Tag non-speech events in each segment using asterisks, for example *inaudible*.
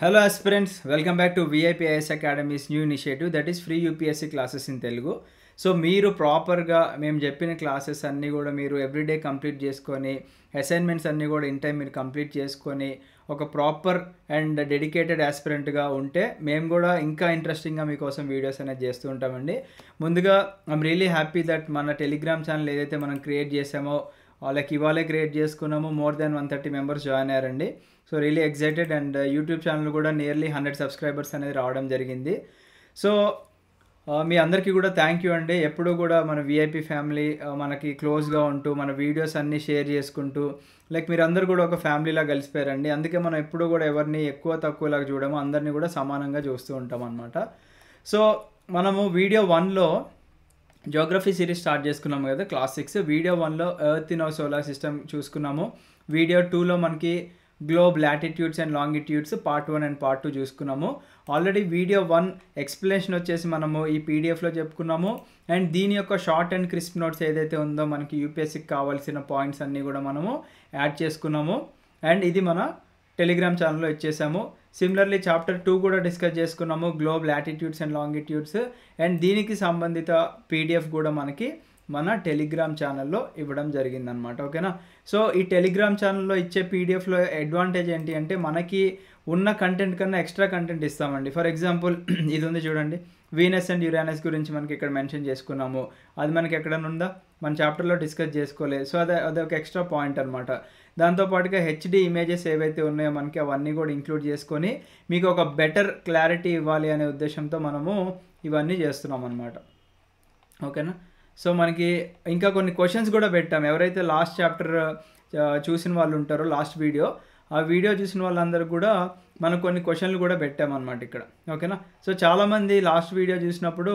hello aspirants welcome back to V I P I S academy's new initiative that is free UPSC classes in Telugu so మీరు ప్రాపర్గా మేము చెప్పిన classes అన్నీ కూడా మీరు ఎవ్రీడే కంప్లీట్ చేసుకొని అసైన్మెంట్స్ అన్నీ కూడా ఇన్ టైం మీరు కంప్లీట్ చేసుకొని ఒక ప్రాపర్ అండ్ డెడికేటెడ్ యాస్పిరెంట్గా ఉంటే మేము కూడా ఇంకా ఇంట్రెస్టింగ్గా మీకోసం వీడియోస్ అనేది చేస్తూ ఉంటామండి ముందుగా ఐమ్ రియలీ హ్యాపీ దట్ మన టెలిగ్రామ్ ఛానల్ ఏదైతే మనం క్రియేట్ చేసామో వాళ్ళకి ఇవాళే క్రియేట్ చేసుకున్నాము more than one thirty members join అయ్యారండి so really excited and YouTube channel కూడా నియర్లీ హండ్రెడ్ సబ్స్క్రైబర్స్ అనేది రావడం జరిగింది సో uh, మీ అందరికీ కూడా థ్యాంక్ యూ అండి ఎప్పుడూ కూడా మన విఐపి ఫ్యామిలీ uh, మనకి క్లోజ్గా ఉంటూ మన వీడియోస్ అన్నీ షేర్ చేసుకుంటూ లైక్ మీరు అందరు కూడా ఒక ఫ్యామిలీలా కలిసిపోయారండి అందుకే మనం ఎప్పుడూ కూడా ఎవరిని ఎక్కువ తక్కువలాగా చూడము అందరినీ కూడా సమానంగా చూస్తూ ఉంటాం అనమాట సో మనము వీడియో వన్లో జోగ్రఫీ సిరీస్ స్టార్ట్ చేసుకున్నాము కదా క్లాస్ సిక్స్ వీడియో వన్లో ఎర్త్ ఇన్ సోలార్ సిస్టమ్ చూసుకున్నాము వీడియో టూలో మనకి globe latitudes and longitudes part one and part two చూసుకున్నాము ఆల్రెడీ వీడియో వన్ ఎక్స్ప్లెనేషన్ వచ్చేసి మనము ఈ పీడిఎఫ్లో చెప్పుకున్నాము అండ్ దీని యొక్క షార్ట్ అండ్ క్రిస్ప్ నోట్స్ ఏదైతే ఉందో మనకి యూపీఎస్సికి కావాల్సిన పాయింట్స్ అన్నీ కూడా మనము యాడ్ చేసుకున్నాము అండ్ ఇది మన టెలిగ్రామ్ ఛానల్లో ఇచ్చేసాము సిమిలర్లీ చాప్టర్ టూ కూడా డిస్కస్ చేసుకున్నాము globe latitudes and longitudes and దీనికి సంబంధిత పీడిఎఫ్ కూడా మనకి మన టెలిగ్రామ్ ఛానల్లో ఇవ్వడం జరిగిందనమాట ఓకేనా సో ఈ టెలిగ్రామ్ ఛానల్లో ఇచ్చే పీడిఎఫ్లో అడ్వాంటేజ్ ఏంటి అంటే మనకి ఉన్న కంటెంట్ కన్నా ఎక్స్ట్రా కంటెంట్ ఇస్తామండి ఫర్ ఎగ్జాంపుల్ *clears throat* ఇది ఉంది చూడండి వీనస్ అండ్ యురానస్ గురించి మనకి ఇక్కడ మెన్షన్ చేసుకున్నాము అది మనకి ఎక్కడైనా ఉందా మన చాప్టర్లో డిస్కస్ చేసుకోలేదు సో అదే అదొక ఎక్స్ట్రా పాయింట్ అనమాట దాంతోపాటుగా హెచ్డి ఇమేజెస్ ఏవైతే ఉన్నాయో మనకి అవన్నీ కూడా ఇంక్లూడ్ చేసుకొని మీకు ఒక బెటర్ క్లారిటీ ఇవ్వాలి అనే ఉద్దేశంతో మనము ఇవన్నీ చేస్తున్నాం అనమాట ఓకేనా సో మనకి ఇంకా కొన్ని క్వశ్చన్స్ కూడా పెట్టాం ఎవరైతే లాస్ట్ చాప్టర్ చూసిన వాళ్ళు ఉంటారో లాస్ట్ వీడియో ఆ వీడియో చూసిన వాళ్ళందరూ కూడా మనకు కొన్ని క్వశ్చన్లు కూడా పెట్టామన్నమాట ఇక్కడ ఓకేనా సో చాలామంది లాస్ట్ వీడియో చూసినప్పుడు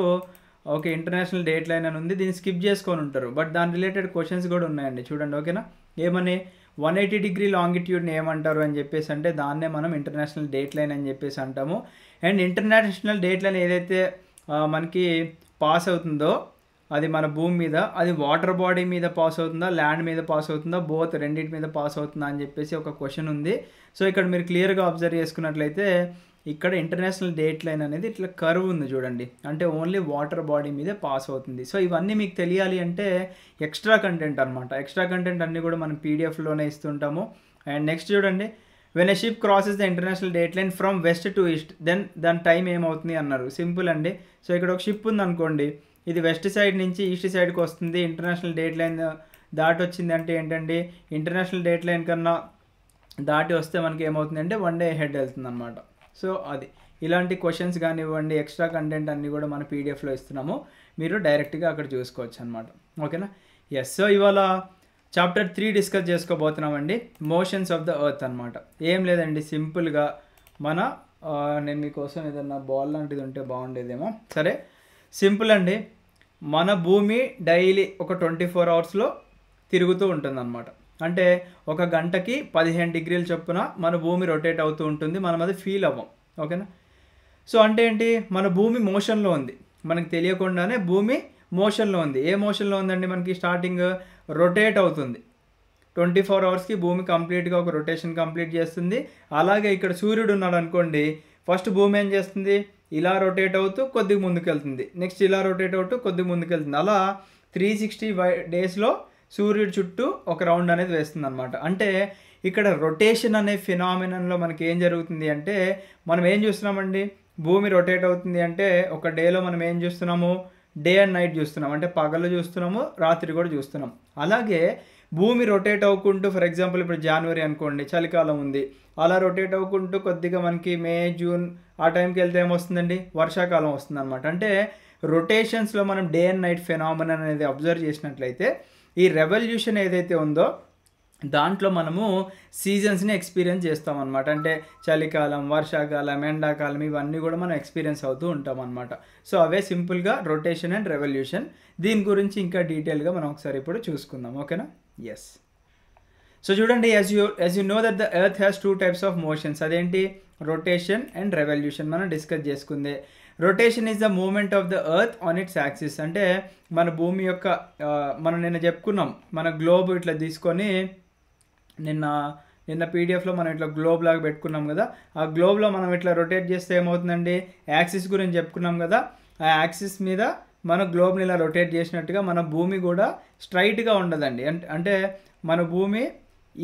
ఓకే ఇంటర్నేషనల్ డేట్ లైన్ అని ఉంది దీన్ని స్కిప్ చేసుకొని ఉంటారు బట్ దాని రిలేటెడ్ క్వశ్చన్స్ కూడా ఉన్నాయండి చూడండి ఓకేనా ఏమని వన్ ఎయిటీ డిగ్రీ లాంగిట్యూడ్ని ఏమంటారు అని చెప్పేసి అంటే దాన్నే మనం ఇంటర్నేషనల్ డేట్ లైన్ అని చెప్పేసి అంటాము అండ్ ఇంటర్నేషనల్ డేట్ లైన్ ఏదైతే మనకి పాస్ అవుతుందో అది మన భూమి మీద అది వాటర్ బాడీ మీద పాస్ అవుతుందా ల్యాండ్ మీద పాస్ అవుతుందా బోత్ రెండింటి మీద పాస్ అవుతుందా అని చెప్పేసి ఒక క్వశ్చన్ ఉంది సో ఇక్కడ మీరు క్లియర్గా అబ్జర్వ్ చేసుకున్నట్లయితే ఇక్కడ ఇంటర్నేషనల్ డేట్ లైన్ అనేది ఇట్లా కర్వ్ ఉంది చూడండి అంటే ఓన్లీ వాటర్ బాడీ మీదే పాస్ అవుతుంది సో ఇవన్నీ మీకు తెలియాలి అంటే ఎక్స్ట్రా కంటెంట్ అనమాట ఎక్స్ట్రా కంటెంట్ అన్నీ కూడా మనం పీడిఎఫ్లోనే ఇస్తుంటాము అండ్ నెక్స్ట్ చూడండి when a ship crosses the international date line from west to east then దాని టైం ఏమవుతుంది అన్నారు సింపుల్ అండి సో ఇక్కడ ఒక షిప్ ఉందనుకోండి ఇది వెస్ట్ సైడ్ నుంచి ఈస్ట్ సైడ్కి వస్తుంది ఇంటర్నేషనల్ డేట్ లైన్ దాటి వచ్చింది అంటే ఏంటండి ఇంటర్నేషనల్ డేట్ లైన్ కన్నా దాటి వస్తే మనకి ఏమవుతుందంటే వన్ డే హెడ్ వెళ్తుంది అనమాట సో అది ఇలాంటి క్వశ్చన్స్ కానివ్వండి ఎక్స్ట్రా కంటెంట్ అన్నీ కూడా మన పీడిఎఫ్లో ఇస్తున్నాము మీరు డైరెక్ట్గా అక్కడ చూసుకోవచ్చు అనమాట ఓకేనా ఎస్ సో ఇవాళ చాప్టర్ త్రీ డిస్కస్ చేసుకోబోతున్నామండి మోషన్స్ ఆఫ్ ద ఎర్త్ అనమాట ఏం లేదండి సింపుల్గా మన నేను మీకోసం ఏదన్నా బాల్ లాంటిది ఉంటే బాగుండేదేమో సరే సింపుల్ అండి మన భూమి డైలీ ఒక ట్వంటీ ఫోర్ అవర్స్లో తిరుగుతూ ఉంటుందన్నమాట అంటే ఒక గంటకి పదిహేను డిగ్రీల చొప్పున మన భూమి రొటేట్ అవుతూ ఉంటుంది మనం అది ఫీల్ అవ్వం ఓకేనా సో అంటే ఏంటి మన భూమి మోషన్లో ఉంది మనకు తెలియకుండానే భూమి మోషన్లో ఉంది ఏ మోషన్లో ఉందండి మనకి స్టార్టింగ్ రొటేట్ అవుతుంది ట్వంటీ ఫోర్ అవర్స్కి భూమి కంప్లీట్గా ఒక రొటేషన్ కంప్లీట్ చేస్తుంది అలాగే ఇక్కడ సూర్యుడు ఉన్నాడు అనుకోండి ఫస్ట్ భూమి ఏం చేస్తుంది ఇలా రొటేట్ అవుతూ కొద్దిగా ముందుకెళ్తుంది నెక్స్ట్ ఇలా రొటేట్ అవుతూ కొద్దిగా ముందుకెళ్తుంది అలా త్రీ సిక్స్టీ డేస్లో సూర్యుడి చుట్టూ ఒక రౌండ్ అనేది వేస్తుంది అనమాట అంటే ఇక్కడ రొటేషన్ అనే ఫినామినన్లో మనకి ఏం జరుగుతుంది అంటే మనం ఏం చూస్తున్నామండి భూమి రొటేట్ అవుతుంది అంటే ఒక డేలో మనం ఏం చూస్తున్నాము డే అండ్ నైట్ చూస్తున్నాం అంటే పగలు చూస్తున్నాము రాత్రి కూడా చూస్తున్నాం అలాగే భూమి రొటేట్ అవ్వకుంటూ ఫర్ ఎగ్జాంపుల్ ఇప్పుడు జనవరి అనుకోండి చలికాలం ఉంది అలా రొటేట్ అవ్వకుంటూ కొద్దిగా మనకి మే జూన్ ఆ టైంకి వెళ్తే ఏమొస్తుందండి వర్షాకాలం వస్తుంది అనమాట అంటే రొటేషన్స్లో మనం డే అండ్ నైట్ ఫెనామినన్ అనేది అబ్జర్వ్ చేసినట్లయితే ఈ రెవల్యూషన్ ఏదైతే ఉందో దాంట్లో మనము సీజన్స్ని ఎక్స్పీరియన్స్ చేస్తాం అనమాట అంటే చలికాలం వర్షాకాలం ఎండాకాలం ఇవన్నీ కూడా మనం ఎక్స్పీరియన్స్ అవుతూ ఉంటాం అనమాట సో అవే సింపుల్గా రొటేషన్ అండ్ రెవల్యూషన్ దీని గురించి ఇంకా డీటెయిల్గా మనం ఒకసారి ఇప్పుడు చూసుకుందాం ఓకేనా ఎస్ సో చూడండి as you as you know that the earth has two types of motions అదేంటి రొటేషన్ అండ్ రెవల్యూషన్ మనం డిస్కస్ చేసుకుందే rotation is the movement of the earth on its axis అంటే మన భూమి యొక్క మనం నిన్న చెప్పుకున్నాం మన గ్లోబ్ ఇట్లా తీసుకొని నిన్న నిన్న పీడిఎఫ్లో మనం ఇట్లా గ్లోబ్ లాగా పెట్టుకున్నాం కదా ఆ గ్లోబ్లో మనం ఇట్లా రొటేట్ చేస్తే ఏమవుతుందండి యాక్సిస్ గురించి చెప్పుకున్నాం కదా ఆ యాక్సిస్ మీద మన గ్లోబ్ని ఇలా రొటేట్ చేసినట్టుగా మన భూమి కూడా స్ట్రైట్గా ఉండదండి అంటే మన భూమి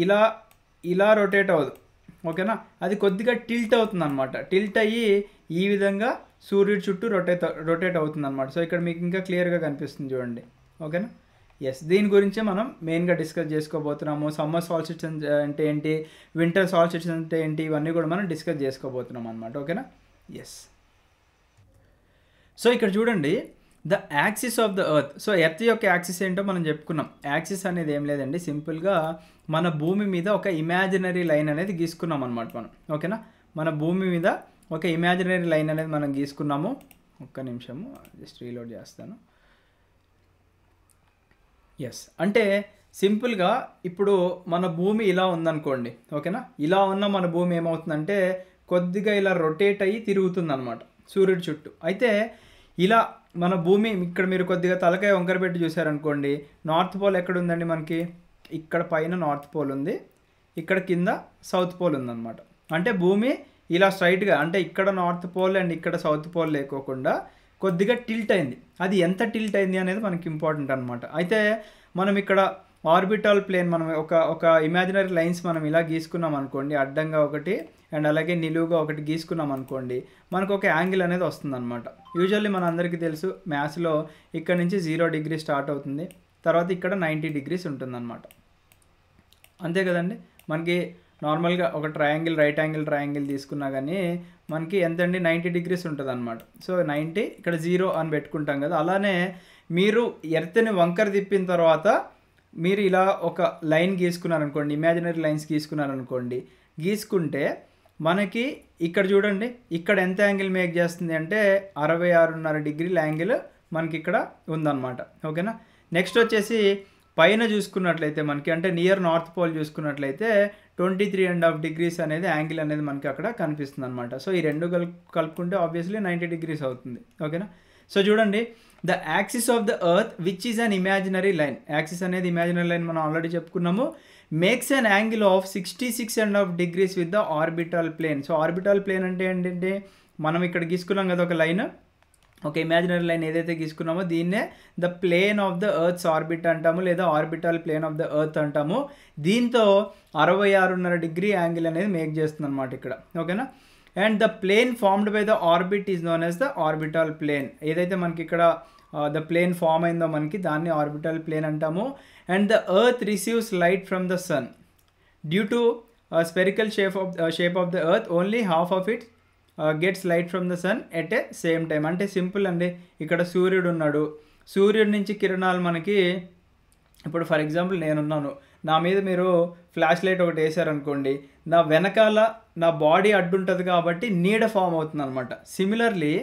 ఇలా ఇలా రొటేట్ అవ్వదు ఓకేనా అది కొద్దిగా టిల్ట్ అవుతుంది అనమాట టిల్ట్ అయ్యి ఈ విధంగా సూర్యుడు చుట్టూ రొటేట్ రొటేట్ అవుతుంది అనమాట సో ఇక్కడ మీకు ఇంకా క్లియర్గా కనిపిస్తుంది చూడండి ఓకేనా ఎస్ దీని గురించే మనం మెయిన్గా డిస్కస్ చేసుకోబోతున్నాము సమ్మర్ సాల్సిట్స్ అంటే ఏంటి వింటర్ సాల్సిట్స్ అంటే ఏంటి ఇవన్నీ కూడా మనం డిస్కస్ చేసుకోబోతున్నాం అనమాట ఓకేనా ఎస్ సో ఇక్కడ చూడండి the axis of the earth so earth యొక్క యాక్సిస్ ఏంటో మనం చెప్పుకున్నాం యాక్సిస్ అనేది ఏం లేదండి సింపుల్గా మన భూమి మీద ఒక ఇమాజినరీ లైన్ అనేది గీసుకున్నాం అనమాట మనం ఓకేనా మన భూమి మీద ఓకే ఇమాజినరీ లైన్ అనేది మనం గీసుకున్నాము ఒక్క నిమిషము జస్ట్ రీలోడ్ చేస్తాను ఎస్ అంటే సింపుల్గా ఇప్పుడు మన భూమి ఇలా ఉందనుకోండి ఓకేనా ఇలా ఉన్న మన భూమి ఏమవుతుందంటే కొద్దిగా ఇలా రొటేట్ అయ్యి అనమాట సూర్యుడి చుట్టూ అయితే ఇలా మన భూమి ఇక్కడ మీరు కొద్దిగా తలకాయ వంకర పెట్టి చూసారనుకోండి నార్త్ పోల్ ఎక్కడ ఉందండి మనకి ఇక్కడ పైన నార్త్ పోల్ ఉంది ఇక్కడ కింద సౌత్ పోల్ ఉందన్నమాట అంటే భూమి ఇలా స్ట్రైట్గా అంటే ఇక్కడ నార్త్ పోల్ అండ్ ఇక్కడ సౌత్ పోల్ లేకోకుండా కొద్దిగా టిల్ట్ అయింది అది ఎంత టిల్ట్ అయింది అనేది మనకి ఇంపార్టెంట్ అనమాట అయితే మనం ఇక్కడ ఆర్బిటల్ ప్లేన్ మనం ఒక ఒక ఇమాజినరీ లైన్స్ మనం ఇలా గీసుకున్నాం అనుకోండి అడ్డంగా ఒకటి అండ్ అలాగే నిలువుగా ఒకటి గీసుకున్నాం అనుకోండి మనకు ఒక యాంగిల్ అనేది వస్తుందన్నమాట యూజువల్లీ మన అందరికీ తెలుసు మ్యాథ్స్లో ఇక్కడ నుంచి జీరో డిగ్రీ స్టార్ట్ అవుతుంది తర్వాత ఇక్కడ నైంటీ డిగ్రీస్ ఉంటుందన్నమాట అంతే కదండి మనకి నార్మల్గా ఒక ట్రయాంగిల్ రైట్ యాంగిల్ ట్రయాంగిల్ తీసుకున్నా కానీ మనకి ఎంతండి నైంటీ డిగ్రీస్ ఉంటుంది అనమాట సో నైంటీ ఇక్కడ జీరో అని పెట్టుకుంటాం కదా అలానే మీరు ఎర్త్ని వంకర తిప్పిన తర్వాత మీరు ఇలా ఒక లైన్ గీసుకున్నారనుకోండి ఇమాజినరీ లైన్స్ గీసుకున్నారనుకోండి గీసుకుంటే మనకి ఇక్కడ చూడండి ఇక్కడ ఎంత యాంగిల్ మేక్ చేస్తుంది అంటే అరవై ఆరున్నర డిగ్రీల యాంగిల్ మనకి ఇక్కడ ఉందన్నమాట ఓకేనా నెక్స్ట్ వచ్చేసి పైన చూసుకున్నట్లయితే మనకి అంటే నియర్ నార్త్ పోల్ చూసుకున్నట్లయితే twenty three and half degrees అనేది యాంగిల్ అనేది మనకి అక్కడ కనిపిస్తుంది అనమాట సో ఈ రెండు కల్ కలుపుకుంటే ఆబ్వియస్లీ నైంటీ డిగ్రీస్ అవుతుంది ఓకేనా సో చూడండి the axis of the earth which is an imaginary line axis అనేది ఇమాజినరీ లైన్ మనం ఆల్రెడీ చెప్పుకున్నాము makes an angle of sixty six and half degrees with the orbital plane so orbital plane అంటే ఏంటంటే మనం ఇక్కడ గీసుకున్నాం కదా ఒక లైన్ ఓకే ఇమాజినరీ లైన్ ఏదైతే గీసుకున్నామో దీన్నే the plane of the earth's orbit అంటాము లేదా orbital plane of the earth అంటాము దీంతో అరవై ఆరున్నర డిగ్రీ యాంగిల్ అనేది మేక్ చేస్తుంది అనమాట ఇక్కడ ఓకేనా and the plane formed by the orbit is known as the orbital plane ఏదైతే మనకి ఇక్కడ ద ప్లేన్ ఫామ్ అయిందో మనకి దాన్ని ఆర్బిటల్ ప్లేన్ అంటాము and the earth receives light from the sun due to spherical shape of shape of the earth only half of it gets light from the sun at a same time అంటే simple అండి ఇక్కడ సూర్యుడు ఉన్నాడు సూర్యుడి నుంచి కిరణాలు మనకి ఇప్పుడు ఫర్ ఎగ్జాంపుల్ నేనున్నాను నా మీద మీరు ఫ్లాష్ లైట్ ఒకటి వేసారనుకోండి నా వెనకాల నా బాడీ అడ్డుంటుంది కాబట్టి నీడ ఫామ్ అవుతుంది అనమాట సిమిలర్లీ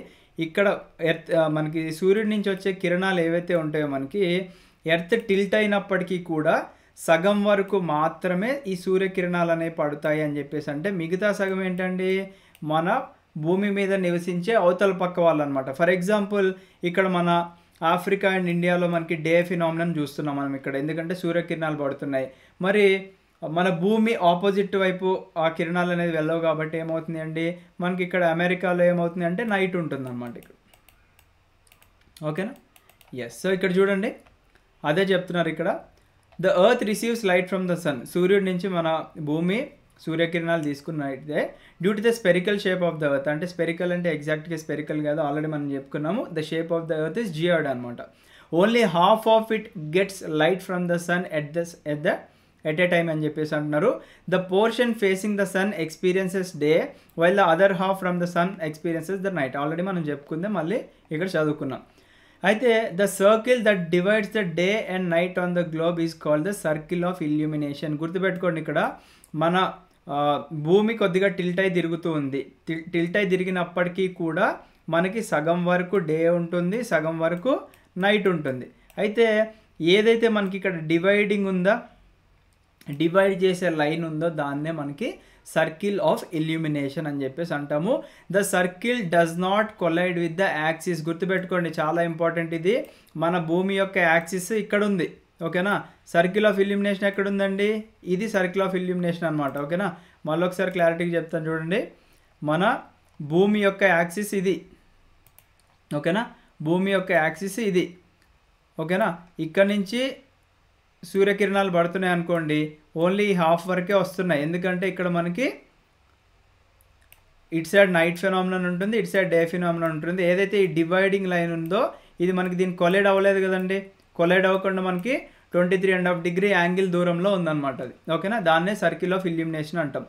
ఇక్కడ ఎర్త్ మనకి సూర్యుడి నుంచి వచ్చే కిరణాలు ఏవైతే ఉంటాయో మనకి ఎర్త్ టిల్ట్ అయినప్పటికీ కూడా సగం వరకు మాత్రమే ఈ సూర్యకిరణాలు అనేవి పడతాయి అని చెప్పేసి అంటే మిగతా సగం ఏంటండి మన భూమి మీద నివసించే అవతల పక్క వాళ్ళు అనమాట ఫర్ ఎగ్జాంపుల్ ఇక్కడ మన ఆఫ్రికా అండ్ ఇండియాలో మనకి డే ఫినామినం చూస్తున్నాం మనం ఇక్కడ ఎందుకంటే సూర్యకిరణాలు పడుతున్నాయి మరి మన భూమి ఆపోజిట్ వైపు ఆ కిరణాలు అనేది వెళ్ళవు కాబట్టి ఏమవుతుంది అండి మనకి ఇక్కడ అమెరికాలో ఏమవుతుంది అంటే నైట్ ఉంటుంది అనమాట ఇక్కడ ఓకేనా ఎస్ సో ఇక్కడ చూడండి అదే చెప్తున్నారు ఇక్కడ the earth receives light from the sun సూర్యుడి నుంచి మన భూమి సూర్యకిరణాలు తీసుకున్నట్టే due to the spherical shape of the earth అంటే స్పెరికల్ అంటే ఎగ్జాక్ట్గా స్పెరికల్ కాదు ఆల్రెడీ మనం చెప్పుకున్నాము the shape of the earth is geoid అనమాట only half of it gets light from the sun at the at the at a time అని చెప్పేసి అంటున్నారు the portion facing the sun experiences day while the other half from the sun experiences the night already మనం చెప్పుకుందే మళ్ళీ ఇక్కడ చదువుకున్నాం అయితే the circle that divides the day and night on the globe is called the circle of illumination గుర్తుపెట్టుకోండి ఇక్కడ మన భూమి కొద్దిగా టిల్ట్ అయి తిరుగుతూ ఉంది టిల్ట్ అయి తిరిగినప్పటికీ కూడా మనకి సగం వరకు డే ఉంటుంది సగం వరకు నైట్ ఉంటుంది అయితే ఏదైతే మనకి ఇక్కడ డివైడింగ్ ఉందా డివైడ్ చేసే లైన్ ఉందో దాన్నే మనకి సర్కిల్ ఆఫ్ ఇల్యూమినేషన్ అని చెప్పేసి అంటాము the circle does not collide with the axis గుర్తుపెట్టుకోండి చాలా ఇంపార్టెంట్ ఇది మన భూమి యొక్క యాక్సిస్ ఇక్కడ ఉంది ఓకేనా సర్కిల్ ఆఫ్ ఇల్యూమినేషన్ ఎక్కడుందండి ఇది సర్కిల్ ఆఫ్ ఇల్యూమినేషన్ అనమాట ఓకేనా మళ్ళీ ఒకసారి క్లారిటీగా చెప్తాను చూడండి మన భూమి యొక్క యాక్సిస్ ఇది ఓకేనా భూమి యొక్క యాక్సిస్ ఇది ఓకేనా ఇక్కడ నుంచి సూర్యకిరణాలు పడుతున్నాయి అనుకోండి ఓన్లీ హాఫ్ వరకే వస్తున్నాయి ఎందుకంటే ఇక్కడ మనకి ఇటు సైడ్ నైట్ ఫినామినన్ ఉంటుంది ఇటు సైడ్ డే ఫినామినన్ ఉంటుంది ఏదైతే ఈ డివైడింగ్ లైన్ ఉందో ఇది మనకి దీన్ని కొలేడ్ అవ్వలేదు కదండి కొలైడ్ అవ్వకుండా మనకి twenty three and half degree angle దూరంలో ఉందన్నమాట అది ఓకేనా దాన్నే సర్కిల్ ఆఫ్ ఇల్యూమినేషన్ అంటాం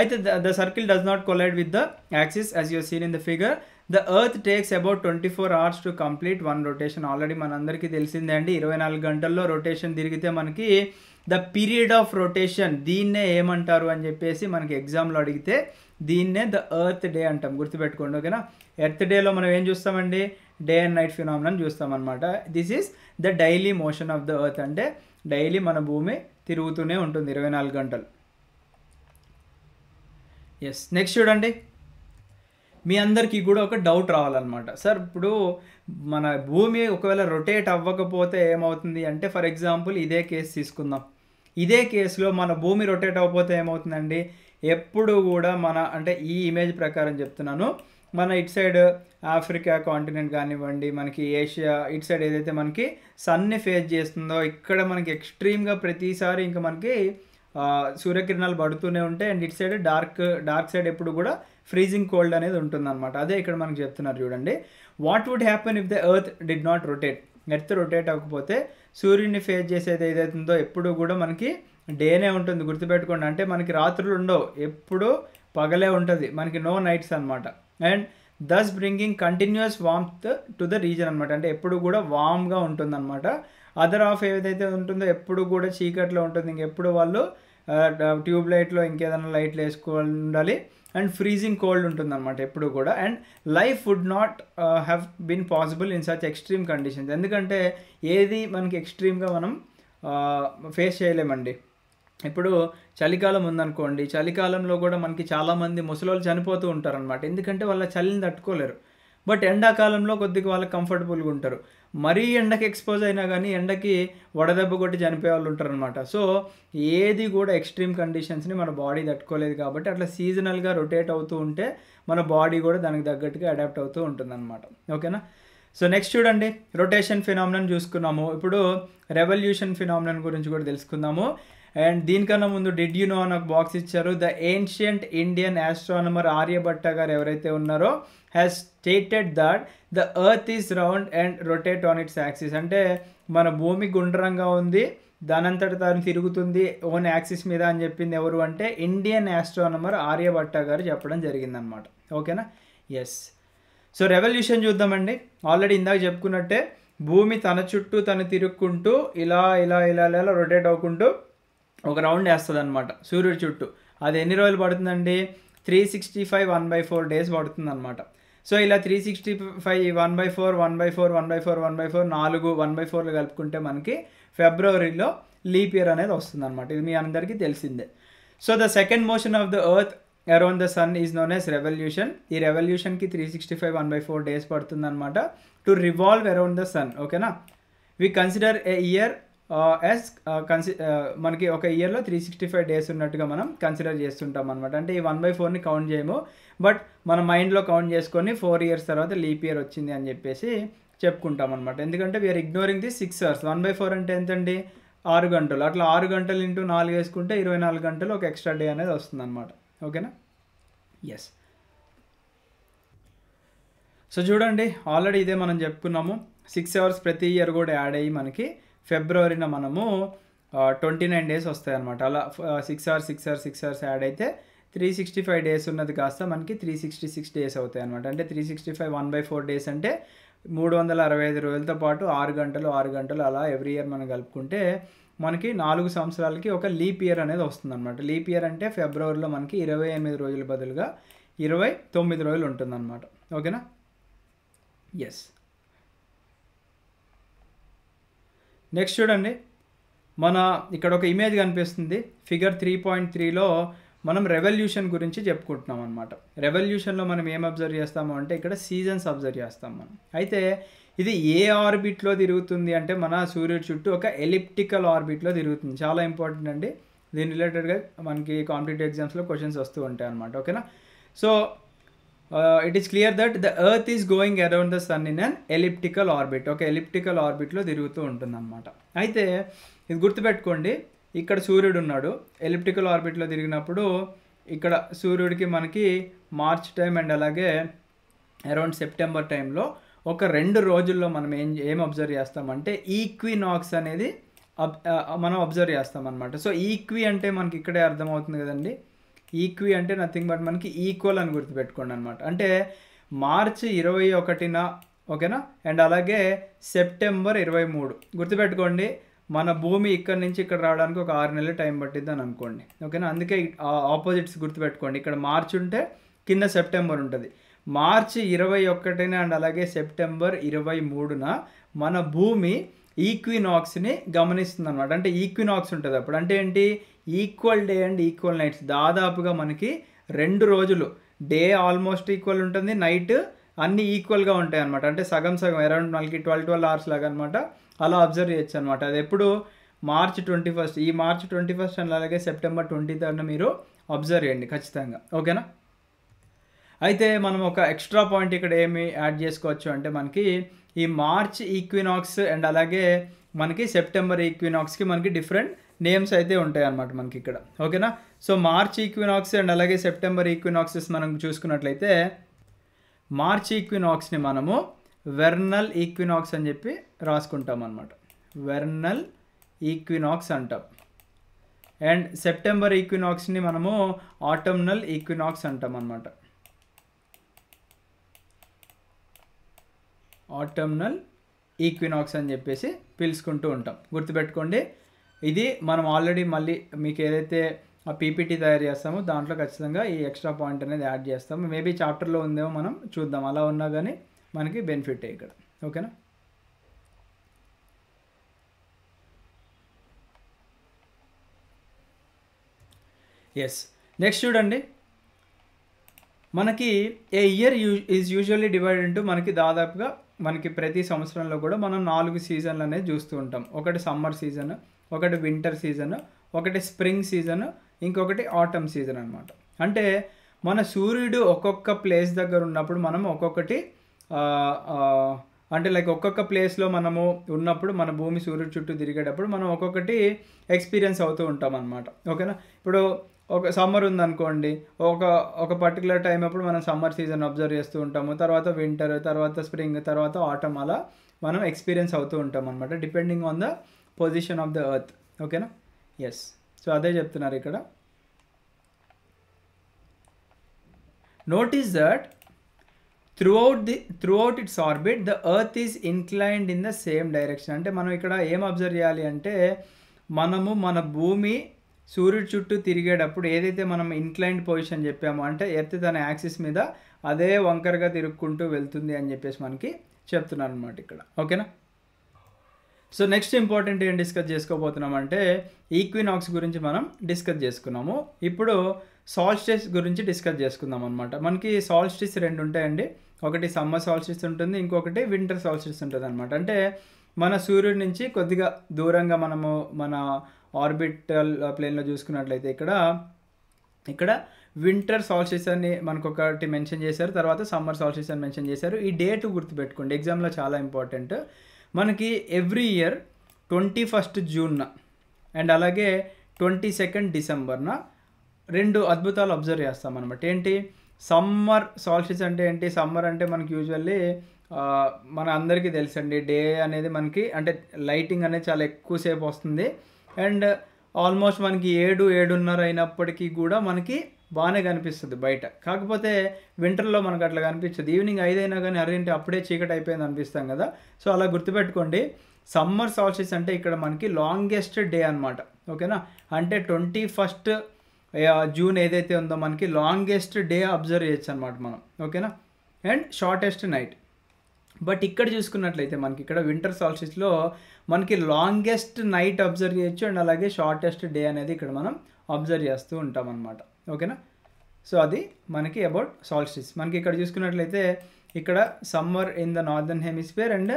అయితే the the circle does not collide with the axis as you seen in the figure the earth takes about twenty four hours to complete one rotation already మనందరికీ తెలిసిందే అండి ఇరవై నాలుగు గంటల్లో రొటేషన్ తిరిగితే మనకి ద పీరియడ్ ఆఫ్ రొటేషన్ దీన్నే ఏమంటారు అని చెప్పేసి మనకి ఎగ్జామ్లో అడిగితే దీన్నే ద ఎర్త్ డే అంటాం గుర్తుపెట్టుకోండి ఓకేనా ఎర్త్ డేలో మనం ఏం చూస్తామండి డే అండ్ నైట్ ఫినామినన్ చూస్తామన్నమాట this is the daily motion of the earth అంటే డైలీ మన భూమి తిరుగుతూనే ఉంటుంది ఇరవై నాలుగు గంటలు ఎస్ నెక్స్ట్ చూడండి మీ అందరికీ కూడా ఒక డౌట్ రావాలన్నమాట సార్ ఇప్పుడు మన భూమి ఒకవేళ రొటేట్ అవ్వకపోతే ఏమవుతుంది అంటే ఫర్ ఎగ్జాంపుల్ ఇదే కేసు తీసుకుందాం ఇదే కేసులో మన భూమి రొటేట్ అవ్వకపోతే ఏమవుతుందండి ఎప్పుడు కూడా మన అంటే ఈ ఇమేజ్ ప్రకారం చెప్తున్నాను మన ఇటు సైడ్ ఆఫ్రికా కాంటినెంట్ కానివ్వండి మనకి ఏషియా ఇటు సైడ్ ఏదైతే మనకి సన్ని ఫేస్ చేస్తుందో ఇక్కడ మనకి ఎక్స్ట్రీమ్గా ప్రతిసారి ఇంకా మనకి సూర్యకిరణాలు పడుతూనే ఉంటాయి అండ్ ఇటు సైడ్ డార్క్ డార్క్ సైడ్ ఎప్పుడు కూడా ఫ్రీజింగ్ కోల్డ్ అనేది ఉంటుందన్నమాట అదే ఇక్కడ మనకి చెప్తున్నారు చూడండి what would happen if the earth did not rotate earth rotate అవ్వకపోతే సూర్యుడిని ఫేస్ చేసేది ఏదైతుందో ఎప్పుడు కూడా మనకి డేనే ఉంటుంది గుర్తుపెట్టుకోండి అంటే మనకి రాత్రులు ఉండవు ఎప్పుడూ పగలే ఉంటుంది మనకి నో నైట్స్ అనమాట and thus bringing continuous warmth to the region అనమాట అంటే ఎప్పుడు కూడా వామ్గా ఉంటుందన్నమాట అదర్ ఆఫ్ ఏదైతే ఉంటుందో ఎప్పుడు కూడా చీకట్లో ఉంటుంది ఇంకెప్పుడు వాళ్ళు ట్యూబ్ లైట్లో ఇంకేదైనా లైట్లు వేసుకోవాలి ఉండాలి అండ్ ఫ్రీజింగ్ కోల్డ్ ఉంటుందన్నమాట ఎప్పుడు కూడా and life would not have been possible in such extreme conditions ఎందుకంటే ఏది మనకి ఎక్స్ట్రీమ్గా మనం ఫేస్ చేయలేమండి ఇప్పుడు చలికాలం ఉందనుకోండి చలికాలంలో కూడా మనకి చాలామంది ముసలోళ్ళు చనిపోతూ ఉంటారనమాట ఎందుకంటే వాళ్ళ చలిని తట్టుకోలేరు బట్ ఎండాకాలంలో కొద్దిగా వాళ్ళకి కంఫర్టబుల్గా ఉంటారు మరీ ఎండకి ఎక్స్పోజ్ అయినా కానీ ఎండకి వడదెబ్బ కొట్టి చనిపోయే వాళ్ళు ఉంటారనమాట సో ఏది కూడా ఎక్స్ట్రీమ్ కండిషన్స్ని మన బాడీ తట్టుకోలేదు కాబట్టి అట్లా సీజనల్గా రొటేట్ అవుతూ ఉంటే మన బాడీ కూడా దానికి తగ్గట్టుగా అడాప్ట్ అవుతూ ఉంటుందన్నమాట ఓకేనా సో నెక్స్ట్ చూడండి రొటేషన్ ఫినామినన్ చూసుకున్నాము ఇప్పుడు రెవల్యూషన్ ఫినామినన్ గురించి కూడా తెలుసుకుందాము అండ్ దీనికన్నా ముందు డెడ్ యు నో అని ఒక బాక్స్ ఇచ్చారు the ancient Indian astronomer Aryabhatta గారు ఎవరైతే ఉన్నారో has stated that the earth is round and rotate on its axis అంటే మన భూమి గుండ్రంగా ఉంది దానంతట తాను తిరుగుతుంది ఓన్ యాక్సిస్ మీద అని చెప్పింది ఎవరు అంటే ఇండియన్ ఆస్ట్రానమర్ ఆర్యభట్ట గారు చెప్పడం జరిగిందనమాట ఓకేనా ఎస్ సో రెవల్యూషన్ చూద్దామండి ఆల్రెడీ ఇందాక చెప్పుకున్నట్టే భూమి తన చుట్టూ తను తిరుక్కుంటూ ఇలా ఇలా ఇలా ఇలా రొటేట్ అవ్వకుంటూ ఒక రౌండ్ వేస్తుంది అనమాట సూర్యుడి చుట్టూ అది ఎన్ని రోజులు పడుతుందండి three sixty five one by four days పడుతుంది అనమాట సో ఇలా three sixty five one by four one by four one by four one by four నాలుగు వన్ బై ఫోర్లు కలుపుకుంటే మనకి ఫిబ్రవరిలో లీప్ ఇయర్ అనేది వస్తుంది అనమాట ఇది మీ అందరికీ తెలిసిందే so the second motion of the earth around the sun is known as revolution ఈ రెవల్యూషన్కి three sixty five one by four days అనమాట to revolve around the sun ఓకేనా we consider a year as కన్సి మనకి ఒక ఇయర్లో three sixty five days ఉన్నట్టుగా మనం కన్సిడర్ చేస్తుంటాం అనమాట అంటే ఈ వన్ బై ఫోర్ని కౌంట్ చేయము బట్ మన మైండ్లో కౌంట్ చేసుకొని ఫోర్ ఇయర్స్ తర్వాత లీప్ ఇయర్ వచ్చింది అని చెప్పేసి చెప్పుకుంటాం అనమాట ఎందుకంటే we are ignoring the six hours one by four అంటే ఎంతండి ఆరు గంటలు అట్లా ఆరు గంటలు ఇంటూ నాలుగు వేసుకుంటే ఇరవై నాలుగు గంటలు ఒక ఎక్స్ట్రా డే అనేది వస్తుందన్నమాట ఓకేనా ఎస్ సో చూడండి ఆల్రెడీ ఇదే మనం చెప్పుకున్నాము సిక్స్ అవర్స్ ప్రతి ఇయర్ కూడా యాడ్ అయ్యి మనకి ఫిబ్రవరిన మనము ట్వంటీ నైన్ డేస్ వస్తాయి అనమాట అలా six or six or six hours add అయితే త్రీ సిక్స్టీ ఫైవ్ డేస్ ఉన్నది కాస్త మనకి త్రీ సిక్స్టీ సిక్స్ డేస్ అవుతాయి అనమాట అంటే three sixty five one by four days అంటే మూడు వందల అరవై ఐదు రోజులతో పాటు ఆరు గంటలు ఆరు గంటలు అలా ఎవ్రీ ఇయర్ మనం కలుపుకుంటే మనకి నాలుగు సంవత్సరాలకి ఒక లీప్ ఇయర్ అనేది వస్తుందన్నమాట లీప్ ఇయర్ అంటే ఫిబ్రవరిలో మనకి ఇరవై ఎనిమిది రోజుల బదులుగా ఇరవై తొమ్మిది రోజులు ఉంటుందన్నమాట ఓకేనా ఎస్ నెక్స్ట్ చూడండి మన ఇక్కడ ఒక ఇమేజ్ కనిపిస్తుంది ఫిగర్ త్రీ పాయింట్ త్రీలో మనం రెవల్యూషన్ గురించి చెప్పుకుంటున్నాం అనమాట రెవల్యూషన్లో మనం ఏం అబ్జర్వ్ చేస్తాము అంటే ఇక్కడ సీజన్స్ అబ్జర్వ్ చేస్తాం మనం అయితే ఇది ఏ ఆర్బిట్లో తిరుగుతుంది అంటే మన సూర్యుడు చుట్టూ ఒక ఎలిప్టికల్ ఆర్బిట్లో తిరుగుతుంది చాలా ఇంపార్టెంట్ అండి దీని రిలేటెడ్గా మనకి కాంపిటేటివ్ ఎగ్జామ్స్లో క్వశ్చన్స్ వస్తూ ఉంటాయి అనమాట ఓకేనా so it is clear that the earth is going around the sun in an elliptical orbit ఒక ఎలిప్టికల్ ఆర్బిట్లో తిరుగుతూ ఉంటుందన్నమాట అయితే ఇది గుర్తుపెట్టుకోండి ఇక్కడ సూర్యుడు ఉన్నాడు ఎలిప్టికల్ ఆర్బిట్లో తిరిగినప్పుడు ఇక్కడ సూర్యుడికి మనకి మార్చ్ టైం అండ్ అలాగే అరౌండ్ సెప్టెంబర్ టైంలో ఒక రెండు రోజుల్లో మనం ఏం ఏం అబ్జర్వ్ చేస్తామంటే ఈక్వినాక్స్ అనేది uh, uh, మనం అబ్జర్వ్ చేస్తాం అనమాట సో ఈక్వి అంటే మనకి ఇక్కడే అర్థమవుతుంది కదండి ఈక్వి అంటే నథింగ్ బట్ మనకి ఈక్వల్ అని గుర్తుపెట్టుకోండి అనమాట అంటే మార్చి ఇరవై ఒకటిన ఓకేనా అండ్ అలాగే సెప్టెంబర్ ఇరవై మూడు గుర్తుపెట్టుకోండి మన భూమి ఇక్కడ నుంచి ఇక్కడ రావడానికి ఒక ఆరు నెలలు టైం పట్టింది అని అనుకోండి ఓకేనా అందుకే ఆపోజిట్స్ గుర్తుపెట్టుకోండి ఇక్కడ మార్చ్ ఉంటే కింద సెప్టెంబర్ ఉంటుంది మార్చి ఇరవై ఒకటిన అండ్ అలాగే సెప్టెంబర్ ఇరవై మూడున మన భూమి ఈక్వినాక్స్ని గమనిస్తుంది అనమాట అంటే ఈక్వినాక్స్ ఉంటుంది అప్పుడు అంటే ఏంటి equal day and equal nights దాదాపుగా మనకి రెండు రోజులు డే ఆల్మోస్ట్ ఈక్వల్ ఉంటుంది నైట్ అన్నీ ఈక్వల్గా ఉంటాయి అనమాట అంటే సగం సగం అరౌండ్ మనకి ట్వెల్వ్ ట్వెల్వ్ అవర్స్ లాగా అనమాట అలా అబ్జర్వ్ చేయొచ్చు అనమాట అది ఎప్పుడు మార్చ్ ట్వంటీ ఫస్ట్ ఈ మార్చ్ ట్వంటీ ఫస్ట్ అండ్ అలాగే సెప్టెంబర్ ట్వంటీ థర్డ్న మీరు అబ్జర్వ్ చేయండి ఖచ్చితంగా ఓకేనా అయితే మనం ఒక ఎక్స్ట్రా పాయింట్ ఇక్కడ ఏమి యాడ్ చేసుకోవచ్చు అంటే మనకి ఈ మార్చ్ ఈక్వినాక్స్ అండ్ అలాగే మనకి సెప్టెంబర్ ఈక్వినాక్స్కి మనకి డిఫరెంట్ నేమ్స్ అయితే ఉంటాయి అనమాట మనకి ఇక్కడ ఓకేనా సో మార్చ్ ఈక్వినాక్స్ అండ్ అలాగే సెప్టెంబర్ ఈక్వినాక్సెస్ మనం చూసుకున్నట్లయితే మార్చ్ ఈక్వినాక్స్ని మనము వెర్నల్ ఈక్వినాక్స్ అని చెప్పి రాసుకుంటాం అనమాట వెర్నల్ ఈక్వినాక్స్ అంటాం అండ్ సెప్టెంబర్ ఈక్వినాక్స్ని మనము ఆటమ్నల్ ఈక్వినాక్స్ అంటాం అనమాట ఆటమ్నల్ ఈక్వినాక్స్ అని చెప్పేసి పిలుచుకుంటూ ఉంటాం గుర్తుపెట్టుకోండి ఇది మనం ఆల్రెడీ మళ్ళీ మీకు ఏదైతే పీపీటీ తయారు చేస్తామో దాంట్లో ఖచ్చితంగా ఈ ఎక్స్ట్రా పాయింట్ అనేది యాడ్ చేస్తాము మేబీ చాప్టర్లో ఉందేమో మనం చూద్దాం అలా ఉన్నా కానీ మనకి బెనిఫిట్ ఇక్కడ ఓకేనా ఎస్ నెక్స్ట్ చూడండి మనకి a year you is usually divide to మనకి దాదాపుగా మనకి ప్రతి సంవత్సరంలో కూడా మనం నాలుగు సీజన్లు అనేది చూస్తూ ఉంటాం ఒకటి సమ్మర్ సీజన్ ఒకటి వింటర్ సీజన్ ఒకటి స్ప్రింగ్ సీజన్ ఇంకొకటి ఆటమ్ సీజన్ అనమాట అంటే మన సూర్యుడు ఒక్కొక్క ప్లేస్ దగ్గర ఉన్నప్పుడు మనం ఒక్కొక్కటి అంటే లైక్ ఒక్కొక్క ప్లేస్లో మనము ఉన్నప్పుడు మన భూమి సూర్యుడు చుట్టూ తిరిగేటప్పుడు మనం ఒక్కొక్కటి ఎక్స్పీరియన్స్ అవుతూ ఉంటాం అనమాట ఓకేనా ఇప్పుడు ఒక సమ్మర్ ఉందనుకోండి ఒక ఒక పర్టికులర్ టైం అప్పుడు మనం సమ్మర్ సీజన్ అబ్జర్వ్ చేస్తూ ఉంటాము తర్వాత వింటర్ తర్వాత స్ప్రింగ్ తర్వాత ఆటమ్ అలా మనం ఎక్స్పీరియన్స్ అవుతూ ఉంటాం అనమాట depending on the position of the earth ఓకేనా ఎస్ సో అదే చెప్తున్నారు ఇక్కడ notice that throughout the throughout its orbit the earth is inclined in the same direction అంటే మనం ఇక్కడ ఏం అబ్జర్వ్ చేయాలి అంటే మనము మన భూమి సూర్యుడు చుట్టూ తిరిగేటప్పుడు ఏదైతే మనం ఇన్క్లైన్డ్ పొజిషన్ చెప్పామో అంటే ఎర్త్ తన యాక్సిస్ మీద అదే వంకరగా తిరుక్కుంటూ వెళ్తుంది అని చెప్పేసి మనకి చెప్తున్నారు అనమాట ఇక్కడ ఓకేనా సో నెక్స్ట్ ఇంపార్టెంట్ ఏం డిస్కస్ చేసుకోబోతున్నామంటే అంటే ఈక్వినాక్స్ గురించి మనం డిస్కస్ చేసుకున్నాము ఇప్పుడు సాల్స్టిస్ గురించి డిస్కస్ చేసుకుందాం అనమాట మనకి సాల్స్టిస్ రెండు ఉంటాయండి ఒకటి సమ్మర్ సాల్స్టిస్ ఉంటుంది ఇంకొకటి వింటర్ సాల్స్టిస్ ఉంటుంది అనమాట అంటే మన సూర్యుడి నుంచి కొద్దిగా దూరంగా మనము మన ఆర్బిటల్ ప్లేన్లో చూసుకున్నట్లయితే ఇక్కడ ఇక్కడ వింటర్ సాల్స్టిస్ అని మనకు ఒకటి మెన్షన్ చేశారు తర్వాత సమ్మర్ సాల్స్టిస్ అని మెన్షన్ చేశారు ఈ డేట్ గుర్తుపెట్టుకోండి ఎగ్జామ్లో చాలా ఇంపార్టెంట్ మనకి ఎవ్రీ ఇయర్ ట్వంటీ ఫస్ట్ జూన్న అండ్ అలాగే ట్వంటీ సెకండ్ డిసెంబర్న రెండు అద్భుతాలు అబ్జర్వ్ చేస్తాం అనమాట ఏంటి సమ్మర్ సాల్స్టిస్ అంటే ఏంటి సమ్మర్ అంటే మనకి యూజువల్లీ మన అందరికీ తెలుసండి డే అనేది మనకి అంటే లైటింగ్ అనేది చాలా ఎక్కువసేపు వస్తుంది అండ్ ఆల్మోస్ట్ మనకి ఏడు ఏడున్నర అయినప్పటికీ కూడా మనకి బాగానే కనిపిస్తుంది బయట కాకపోతే వింటర్లో మనకు అట్లా కనిపించదు ఈవినింగ్ ఐదైనా కానీ అరేంటి అప్పుడే చీకటి అయిపోయింది అనిపిస్తాం కదా సో అలా గుర్తుపెట్టుకోండి సమ్మర్ సాల్సిస్ అంటే ఇక్కడ మనకి లాంగెస్ట్ డే అనమాట ఓకేనా అంటే ట్వంటీ ఫస్ట్ జూన్ ఏదైతే ఉందో మనకి లాంగెస్ట్ డే అబ్జర్వ్ చేయొచ్చు అనమాట మనం ఓకేనా అండ్ షార్టెస్ట్ నైట్ బట్ ఇక్కడ చూసుకున్నట్లయితే మనకి ఇక్కడ వింటర్ సాల్సిస్లో మనకి లాంగెస్ట్ నైట్ అబ్జర్వ్ చేయొచ్చు అండ్ అలాగే షార్టెస్ట్ డే అనేది ఇక్కడ మనం అబ్జర్వ్ చేస్తూ ఉంటాం అనమాట ఓకేనా సో అది మనకి అబౌట్ సాల్స్టిస్ మనకి ఇక్కడ చూసుకున్నట్లయితే ఇక్కడ summer in the northern hemisphere and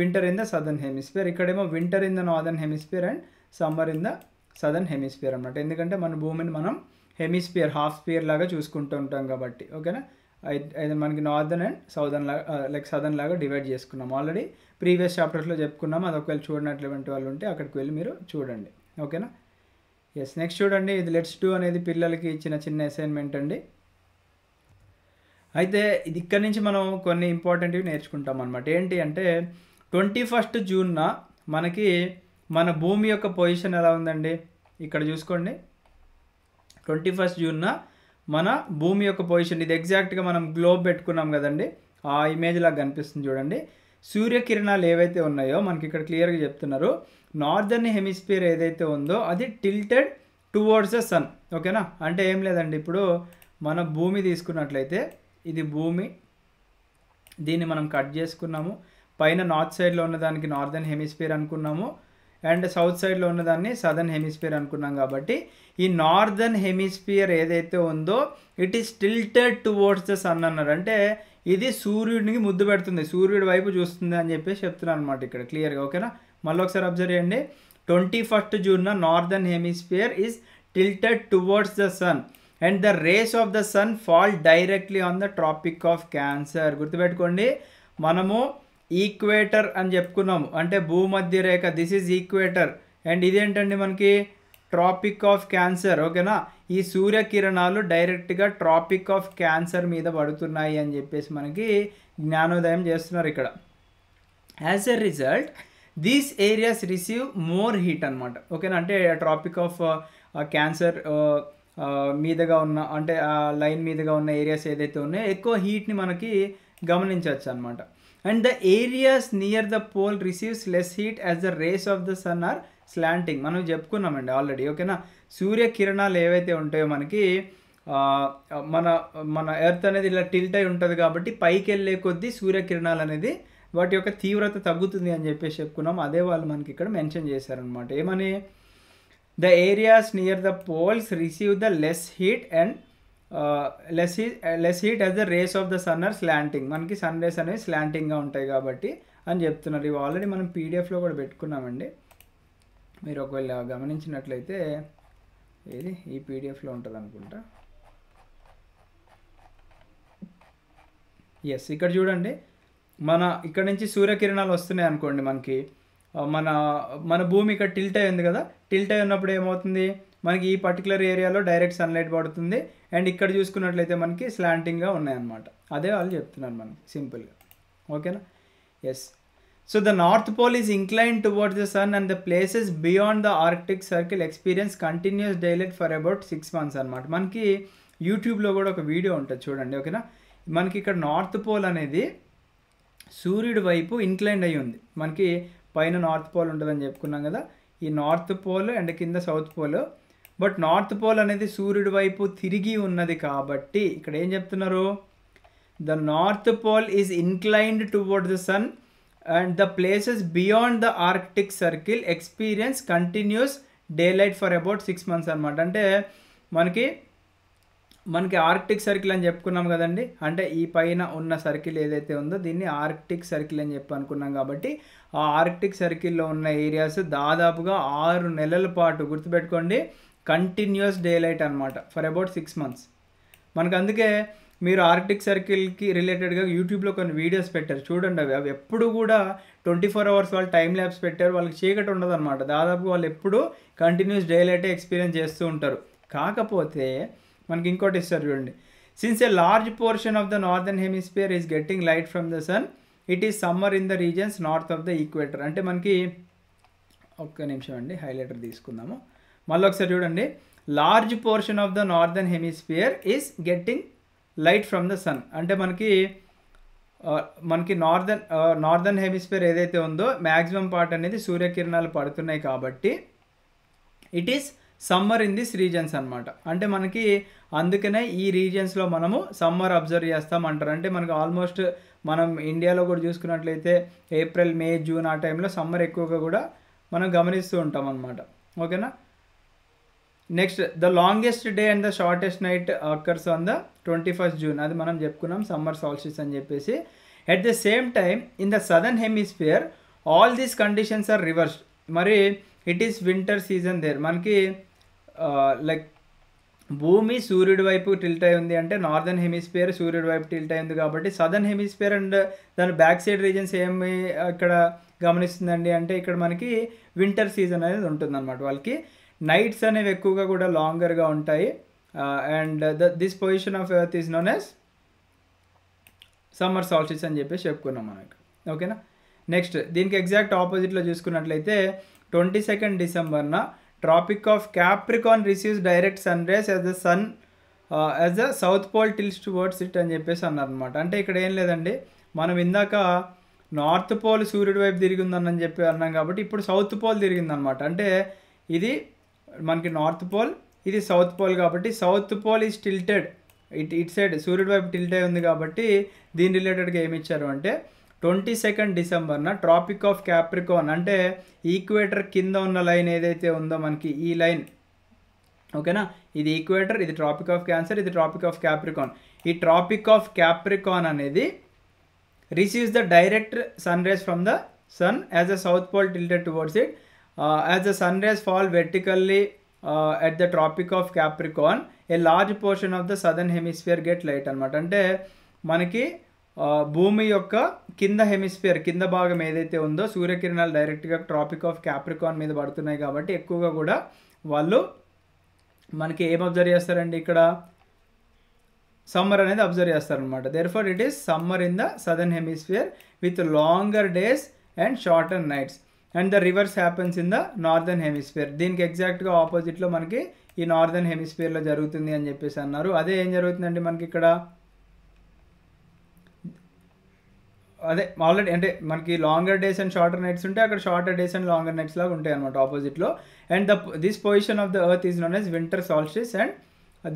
winter in the southern hemisphere ఇక్కడేమో winter in the northern hemisphere and summer in the southern hemisphere అనమాట ఎందుకంటే మన భూమిని మనం హెమిస్ఫియర్ హాఫ్ స్పియర్ లాగా చూసుకుంటూ ఉంటాం కాబట్టి ఓకేనా అయితే మనకి నార్దర్న్ అండ్ సౌదర్న్ లాగా లైక్ సదర్న్ లాగా డివైడ్ చేసుకున్నాం ఆల్రెడీ ప్రీవియస్ చాప్టర్స్లో చెప్పుకున్నాం అది ఒకవేళ చూడనటువంటి వాళ్ళు ఉంటే అక్కడికి వెళ్ళి మీరు చూడండి ఓకేనా ఎస్ నెక్స్ట్ చూడండి ఇది లెట్స్ టూ అనేది పిల్లలకి ఇచ్చిన చిన్న అసైన్మెంట్ అండి అయితే ఇది ఇక్కడ నుంచి మనం కొన్ని ఇంపార్టెంట్వి నేర్చుకుంటాం అనమాట ఏంటి అంటే ట్వంటీ ఫస్ట్ జూన్న మనకి మన భూమి యొక్క పొజిషన్ ఎలా ఉందండి ఇక్కడ చూసుకోండి ట్వంటీ ఫస్ట్ జూన్న మన భూమి యొక్క పొజిషన్ ఇది ఎగ్జాక్ట్గా మనం గ్లోబ్ పెట్టుకున్నాం కదండి ఆ ఇమేజ్ లాగా కనిపిస్తుంది చూడండి సూర్యకిరణాలు ఏవైతే ఉన్నాయో మనకి ఇక్కడ క్లియర్గా చెప్తున్నారు నార్దర్న్ హెమిస్ఫియర్ ఏదైతే ఉందో అది టిల్టెడ్ టువర్డ్స్ ద సన్ ఓకేనా అంటే ఏం లేదండి ఇప్పుడు మన భూమి తీసుకున్నట్లయితే ఇది భూమి దీన్ని మనం కట్ చేసుకున్నాము పైన నార్త్ సైడ్లో ఉన్నదానికి నార్దర్న్ హెమిస్ఫియర్ అనుకున్నాము అండ్ సౌత్ సైడ్లో ఉన్నదాన్ని సదర్న్ హెమిస్ఫియర్ అనుకున్నాం కాబట్టి ఈ నార్దర్న్ హెమిస్ఫియర్ ఏదైతే ఉందో it is tilted towards the sun అన్నారు అంటే ఇది సూర్యుడికి ముద్దు పెడుతుంది సూర్యుడి వైపు చూస్తుంది అని చెప్పేసి చెప్తున్నాను అనమాట ఇక్కడ క్లియర్గా ఓకేనా మళ్ళీ ఒకసారి అబ్జర్వ్ చేయండి ట్వంటీ ఫస్ట్ జూన్న northern hemisphere is tilted towards the sun and the rays of the sun fall directly on the tropic of cancer గుర్తుపెట్టుకోండి మనము ఈక్వేటర్ అని చెప్పుకున్నాము అంటే భూమధ్య రేఖ దిస్ ఈజ్ ఈక్వేటర్ అండ్ ఇదేంటండి మనకి ట్రాపిక్ ఆఫ్ క్యాన్సర్ ఓకేనా ఈ సూర్యకిరణాలు డైరెక్ట్గా ట్రాపిక్ ఆఫ్ క్యాన్సర్ మీద పడుతున్నాయి అని చెప్పేసి మనకి జ్ఞానోదయం చేస్తున్నారు ఇక్కడ as a result these areas receive more heat అనమాట ఓకేనా అంటే ట్రాపిక్ ఆఫ్ క్యాన్సర్ మీదుగా ఉన్న అంటే ఆ లైన్ మీదుగా ఉన్న ఏరియాస్ ఏదైతే ఉన్నాయో ఎక్కువ హీట్ని మనకి గమనించవచ్చు అనమాట and the areas near the pole receives less heat as the rays of the sun are slanting మనం చెప్పుకున్నామండి ఆల్రెడీ ఓకేనా సూర్యకిరణాలు ఏవైతే ఉంటాయో మనకి మన మన ఎర్త్ అనేది ఇలా టిల్ట్ అయి ఉంటుంది కాబట్టి పైకి వెళ్ళే కొద్దీ సూర్యకిరణాలు అనేది వాటి యొక్క తీవ్రత తగ్గుతుంది అని చెప్పేసి చెప్పుకున్నాం అదే వాళ్ళు మనకి ఇక్కడ మెన్షన్ చేశారనమాట ఏమని the areas near the poles receive the less heat and less he less heat as the rays of the sun are slanting మనకి సన్ రేస్ అనేవి స్లాంటింగ్గా ఉంటాయి కాబట్టి అని చెప్తున్నారు ఇవి ఆల్రెడీ మనం పీడిఎఫ్లో కూడా పెట్టుకున్నామండి మీరు ఒకవేళ గమనించినట్లయితే ఏది ఈ పీడిఎఫ్లో ఉంటుంది అనుకుంటా ఎస్ ఇక్కడ చూడండి మన ఇక్కడ నుంచి సూర్యకిరణాలు వస్తున్నాయి అనుకోండి మనకి మన మన భూమి ఇక్కడ టిల్ట్ అయ్యింది ఉంది కదా టిల్ట్ అయి ఉన్నప్పుడు ఏమవుతుంది మనకి ఈ పర్టికులర్ ఏరియాలో డైరెక్ట్ సన్లైట్ పడుతుంది అండ్ ఇక్కడ చూసుకున్నట్లయితే మనకి స్లాంటింగ్గా ఉన్నాయన్నమాట అదే వాళ్ళు చెప్తున్నారు మనకి సింపుల్గా ఓకేనా yes So the North Pole is inclined towards the sun and the places beyond the Arctic circle experience continuous daylight for about six months అనమాట మనకి యూట్యూబ్లో కూడా ఒక వీడియో ఉంటుంది చూడండి ఓకేనా మనకి ఇక్కడ నార్త్ పోల్ అనేది సూర్యుడి వైపు ఇంక్లైన్డ్ అయి ఉంది మనకి పైన నార్త్ పోల్ ఉంటుందని చెప్పుకున్నాం కదా ఈ నార్త్ పోల్ అండ్ కింద south pole but north pole అనేది సూర్యుడి వైపు తిరిగి ఉన్నది కాబట్టి ఇక్కడ ఏం చెప్తున్నారు the north pole is inclined toward the sun and the places beyond the Arctic Circle experience continuous daylight for about six months అనమాట అంటే మనకి మనకి ఆర్కిటిక్ సర్కిల్ అని చెప్పుకున్నాం కదండి అంటే ఈ పైన ఉన్న సర్కిల్ ఏదైతే ఉందో దీన్ని ఆర్కిటిక్ సర్కిల్ అని చెప్పి అనుకున్నాం కాబట్టి ఆ ఆర్కిటిక్ సర్కిల్లో ఉన్న ఏరియాస్ దాదాపుగా ఆరు నెలల పాటు గుర్తుపెట్టుకోండి కంటిన్యూస్ డేలైట్ అనమాట ఫర్ అబౌట్ సిక్స్ మంత్స్ మనకు అందుకే మీరు ఆర్టిక్ సర్కిల్కి రిలేటెడ్గా యూట్యూబ్లో కొన్ని వీడియోస్ పెట్టారు చూడండి అవి అవి ఎప్పుడు కూడా ట్వంటీ ఫోర్ అవర్స్ వాళ్ళు టైం ల్యాబ్స్ పెట్టారు వాళ్ళకి చీకటి ఉండదు అనమాట దాదాపు వాళ్ళు ఎప్పుడు కంటిన్యూస్ డైలైటే ఎక్స్పీరియన్స్ చేస్తూ ఉంటారు కాకపోతే మనకి ఇంకోటి ఇస్తారు చూడండి since a large portion of the northern hemisphere is getting light from the sun it is summer in the regions north of the equator అంటే మనకి ఒక్క నిమిషం అండి హైలైటర్ తీసుకుందాము మళ్ళీ ఒకసారి చూడండి large portion of the northern hemisphere is getting light from the sun అంటే మనకి మనకి నార్దర్న్ నార్దర్న్ హెమిస్ఫియర్ ఏదైతే ఉందో మ్యాక్సిమం పార్ట్ అనేది సూర్యకిరణాలు పడుతున్నాయి కాబట్టి it is summer in this regions అనమాట అంటే మనకి అందుకనే ఈ రీజన్స్లో మనము సమ్మర్ అబ్జర్వ్ చేస్తామంటారు అంటే మనకు ఆల్మోస్ట్ మనం ఇండియాలో కూడా చూసుకున్నట్లయితే ఏప్రిల్ మే జూన్ ఆ టైంలో సమ్మర్ ఎక్కువగా కూడా మనం గమనిస్తూ ఉంటాం అనమాట ఓకేనా next the longest day and the shortest night occurs on the twenty first June అది మనం చెప్పుకున్నాం సమ్మర్ సాల్సిస్ అని చెప్పేసి at the same time in the southern hemisphere all these conditions are reversed మరి it is winter season there మనకి like భూమి సూర్యుడి వైపు టిల్ట్ అయి ఉంది అంటే నార్దర్న్ హెమిస్ఫియర్ సూర్యుడి వైపు టిల్ట్ అయి ఉంది కాబట్టి సదర్న్ హెమిస్ఫియర్ అండ్ దాని బ్యాక్ సైడ్ రీజన్స్ ఏమి ఇక్కడ గమనిస్తుందండి అంటే ఇక్కడ మనకి వింటర్ సీజన్ అనేది ఉంటుంది అనమాట వాళ్ళకి నైట్స్ అనేవి ఎక్కువగా కూడా లాంగర్గా ఉంటాయి and the this position of earth is known as summer solstice అని చెప్పేసి చెప్పుకున్నాం మనం ఓకేనా నెక్స్ట్ దీనికి ఎగ్జాక్ట్ ఆపోజిట్లో చూసుకున్నట్లయితే ట్వంటీ సెకండ్ డిసెంబర్న tropic of capricorn receives direct sun rays as the sun as a south pole tilts towards it అని చెప్పేసి అన్నారనమాట అంటే ఇక్కడ ఏం లేదండి మనం ఇందాక నార్త్ పోల్ సూర్యుడి వైపు తిరిగిందని చెప్పి అన్నాం కాబట్టి ఇప్పుడు సౌత్ పోల్ తిరిగిందనమాట అంటే ఇది మనకి నార్త్ పోల్ ఇది సౌత్ పోల్ కాబట్టి south pole is tilted it it side సూర్యుడి వైపు టిల్ట్ అయి ఉంది కాబట్టి దీని రిలేటెడ్గా ఏమి ఇచ్చారు అంటే ట్వంటీ సెకండ్ డిసెంబర్న ట్రాపిక్ ఆఫ్ క్యాప్రికాన్ అంటే ఈక్వేటర్ కింద ఉన్న లైన్ ఏదైతే ఉందో మనకి ఈ లైన్ ఓకేనా ఇది ఈక్వేటర్ ఇది ట్రాపిక్ ఆఫ్ క్యాన్సర్ ఇది ట్రాపిక్ ఆఫ్ క్యాప్రికాన్ ఈ ట్రాపిక్ ఆఫ్ క్యాప్రికాన్ అనేది receives the direct sun rays from the sun as a south pole tilted towards it as the sun rays fall vertically at the tropic of capricorn a large portion of the southern hemisphere get light అనమాట అంటే మనకి uh, భూమి యొక్క కింద hemisphere కింద భాగం ఏదైతే ఉందో సూర్యకిరణాలు డైరెక్ట్గా ట్రాపిక్ ఆఫ్ క్యాప్రికాన్ మీద పడుతున్నాయి కాబట్టి ఎక్కువగా కూడా వాళ్ళు మనకి ఏం అబ్జర్వ్ చేస్తారండి ఇక్కడ సమ్మర్ అనేది అబ్జర్వ్ చేస్తారనమాట therefore it is summer in the southern hemisphere with longer days and shorter nights and the reverse happens in the northern hemisphere దీనికి ఎగ్జాక్ట్గా ఆపోజిట్లో మనకి ఈ నార్దర్న్ హెమిస్ఫియర్లో జరుగుతుంది అని చెప్పేసి అన్నారు అదే ఏం జరుగుతుందండి మనకి ఇక్కడ అదే ఆల్రెడీ అంటే మనకి longer days and shorter nights ఉంటే అక్కడ shorter days and longer nights లాగా ఉంటాయి అనమాట ఆపోజిట్లో and the this position of the earth is known as winter solstice and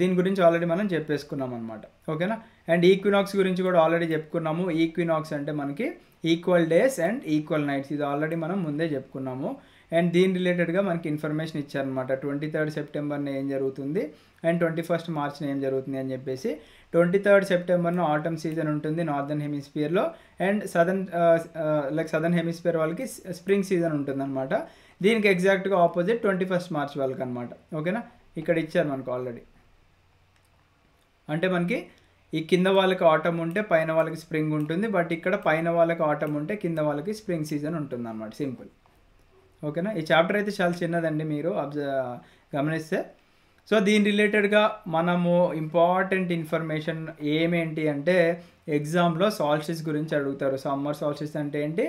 దీని గురించి ఆల్రెడీ మనం చెప్పేసుకున్నాం అనమాట ఓకేనా అండ్ ఈక్వినాక్స్ గురించి కూడా ఆల్రెడీ చెప్పుకున్నాము ఈక్వినాక్స్ అంటే మనకి equal days and equal nights ఇది ఆల్రెడీ మనం ముందే చెప్పుకున్నాము అండ్ దీని రిలేటెడ్గా మనకి ఇన్ఫర్మేషన్ ఇచ్చారనమాట ట్వంటీ థర్డ్ సెప్టెంబర్ని ఏం జరుగుతుంది అండ్ ట్వంటీ ఫస్ట్ మార్చ్ని ఏం జరుగుతుంది అని చెప్పేసి ట్వంటీ థర్డ్ సెప్టెంబర్ను ఆటమ్ సీజన్ ఉంటుంది నార్థన్ హెమిస్ఫియర్లో and southern like southern hemisphere వాళ్ళకి స్ప్రింగ్ సీజన్ ఉంటుంది అనమాట దీనికి ఎగ్జాక్ట్గా ఆపోజిట్ ట్వంటీ ఫస్ట్ మార్చ్ వాళ్ళకి అనమాట ఓకేనా ఇక్కడ ఇచ్చారు మనకు ఆల్రెడీ అంటే మనకి ఈ కింద వాళ్ళకి ఆటమ్ ఉంటే పైన వాళ్ళకి స్ప్రింగ్ ఉంటుంది బట్ ఇక్కడ పైన వాళ్ళకి ఆటమ్ ఉంటే కింద వాళ్ళకి స్ప్రింగ్ సీజన్ ఉంటుంది అనమాట సింపుల్ ఓకేనా ఈ చాప్టర్ అయితే చాలా చిన్నదండి మీరు గమనిస్తే సో దీని రిలేటెడ్గా మనము ఇంపార్టెంట్ ఇన్ఫర్మేషన్ ఏమేంటి అంటే ఎగ్జామ్లో సాల్సిస్ గురించి అడుగుతారు సమ్మర్ సాల్సిస్ అంటే ఏంటి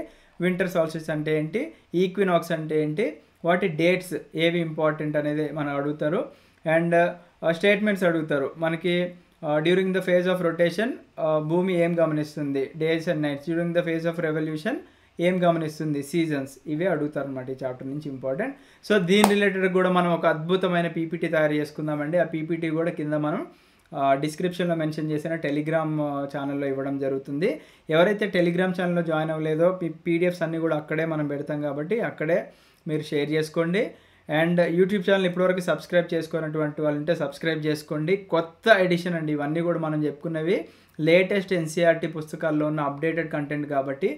వింటర్ సాల్సిస్ అంటే ఏంటి ఈక్వినాక్స్ అంటే ఏంటి వాటి డేట్స్ ఏవి ఇంపార్టెంట్ అనేది మనం అడుగుతారు అండ్ స్టేట్మెంట్స్ అడుగుతారు మనకి during the phase of rotation భూమి ఏం గమనిస్తుంది days and nights during the phase of revolution ఏం గమనిస్తుంది సీజన్స్ ఇవే అడుగుతారు అనమాట ఈ చాప్టర్ నుంచి ఇంపార్టెంట్ సో దీని రిలేటెడ్ కూడా మనం ఒక అద్భుతమైన పీపీటీ తయారు చేసుకుందామండి ఆ పీపీటీ కూడా కింద మనం డిస్క్రిప్షన్లో uh, మెన్షన్ చేసిన టెలిగ్రామ్ ఛానల్లో uh, ఇవ్వడం జరుగుతుంది ఎవరైతే టెలిగ్రామ్ ఛానల్లో జాయిన్ అవ్వలేదో మీ పీడిఎఫ్స్ అన్నీ కూడా అక్కడే మనం పెడతాం కాబట్టి అక్కడే మీరు షేర్ చేసుకోండి అండ్ యూట్యూబ్ ఛానల్ ఇప్పటివరకు సబ్స్క్రైబ్ చేసుకున్నటువంటి వాళ్ళంటే సబ్స్క్రైబ్ చేసుకోండి కొత్త ఎడిషన్ అండి ఇవన్నీ కూడా మనం చెప్పుకున్నవి లేటెస్ట్ ఎన్సీఆర్టీ పుస్తకాల్లో ఉన్న అప్డేటెడ్ కంటెంట్ కాబట్టి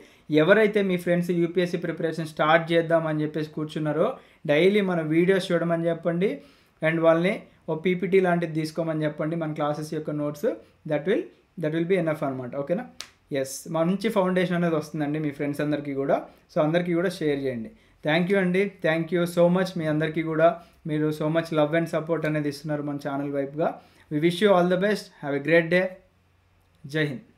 ఎవరైతే మీ ఫ్రెండ్స్ యూపీఎస్సీ ప్రిపరేషన్ స్టార్ట్ చేద్దామని చెప్పేసి కూర్చున్నారో డైలీ మన వీడియోస్ చూడమని చెప్పండి అండ్ వాళ్ళని ఓ పీపీటీ లాంటిది తీసుకోమని చెప్పండి మన క్లాసెస్ యొక్క notes that will that will be enough అనమాట ఓకేనా ఎస్ మంచి ఫౌండేషన్ అనేది వస్తుందండి మీ ఫ్రెండ్స్ అందరికీ కూడా సో అందరికీ కూడా షేర్ చేయండి థ్యాంక్ యూ అండి థ్యాంక్ యూ సో మచ్ మీ అందరికీ కూడా మీరు so much love and support అనేది ఇస్తున్నారు మన ఛానల్ వైపుగా we wish you all the best have a great day జై హింద్